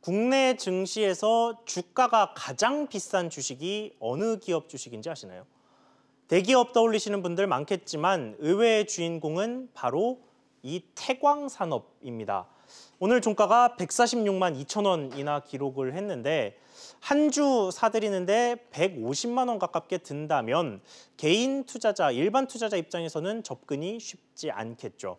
국내 증시에서 주가가 가장 비싼 주식이 어느 기업 주식인지 아시나요? 대기업 떠올리시는 분들 많겠지만 의외의 주인공은 바로 이 태광산업입니다. 오늘 종가가 146만 2천 원이나 기록을 했는데 한 주 사들이는데 150만 원 가깝게 든다면 개인 투자자, 일반 투자자 입장에서는 접근이 쉽지 않겠죠.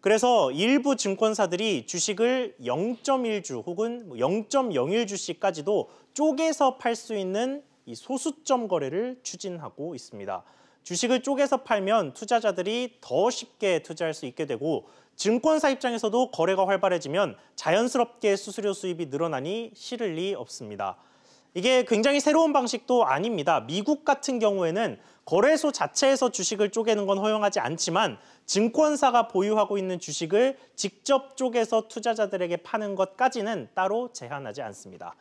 그래서 일부 증권사들이 주식을 0.1주 혹은 0.01주씩까지도 뭐 쪼개서 팔 수 있는 이 소수점 거래를 추진하고 있습니다. 주식을 쪼개서 팔면 투자자들이 더 쉽게 투자할 수 있게 되고 증권사 입장에서도 거래가 활발해지면 자연스럽게 수수료 수입이 늘어나니 실을 리 없습니다. 이게 굉장히 새로운 방식도 아닙니다. 미국 같은 경우에는 거래소 자체에서 주식을 쪼개는 건 허용하지 않지만 증권사가 보유하고 있는 주식을 직접 쪼개서 투자자들에게 파는 것까지는 따로 제한하지 않습니다.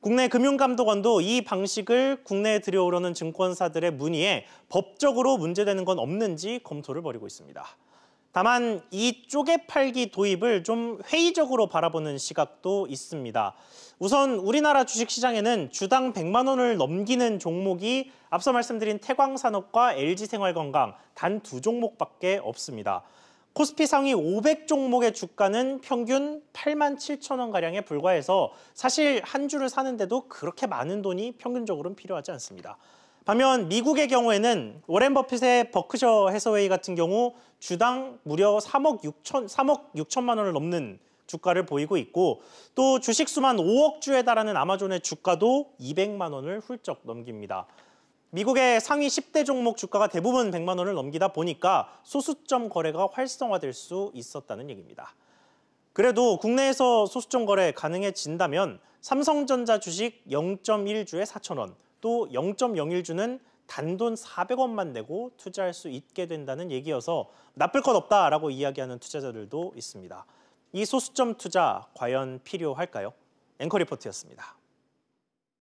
국내 금융감독원도 이 방식을 국내에 들여오려는 증권사들의 문의에 법적으로 문제되는 건 없는지 검토를 벌이고 있습니다. 다만 이 쪼개팔기 도입을 좀 회의적으로 바라보는 시각도 있습니다. 우선 우리나라 주식시장에는 주당 100만 원을 넘기는 종목이 앞서 말씀드린 태광산업과 LG생활건강 단 두 종목밖에 없습니다. 코스피 상위 500 종목의 주가는 평균 8만 7천 원가량에 불과해서 사실 한 주를 사는데도 그렇게 많은 돈이 평균적으로는 필요하지 않습니다. 반면 미국의 경우에는 워렌 버핏의 버크셔 해서웨이 같은 경우 주당 무려 3억 6천 3억 6천만 원을 넘는 주가를 보이고 있고 또 주식 수만 5억 주에 달하는 아마존의 주가도 200만 원을 훌쩍 넘깁니다. 미국의 상위 10대 종목 주가가 대부분 100만 원을 넘기다 보니까 소수점 거래가 활성화될 수 있었다는 얘기입니다. 그래도 국내에서 소수점 거래 가능해진다면 삼성전자 주식 0.1주에 4천 원, 또 0.01주는 단돈 400원만 내고 투자할 수 있게 된다는 얘기여서 나쁠 것 없다라고 이야기하는 투자자들도 있습니다. 이 소수점 투자 과연 필요할까요? 앵커 리포트였습니다.